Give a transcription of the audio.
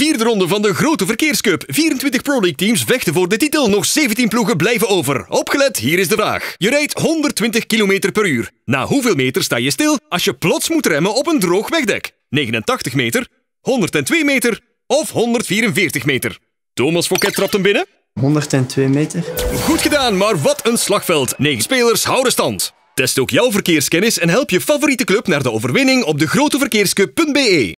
vierde ronde van de grote verkeerscup. 24 Pro League teams vechten voor de titel. Nog 17 ploegen blijven over. Opgelet, hier is de vraag. Je rijdt 120 km per uur. Na hoeveel meter sta je stil als je plots moet remmen op een droog wegdek? 89 meter, 102 meter of 144 meter? Thomas Fouquet trapt hem binnen. 102 meter. Goed gedaan, maar wat een slagveld. 9 spelers houden stand. Test ook jouw verkeerskennis en help je favoriete club naar de overwinning op de grote verkeerscup.be.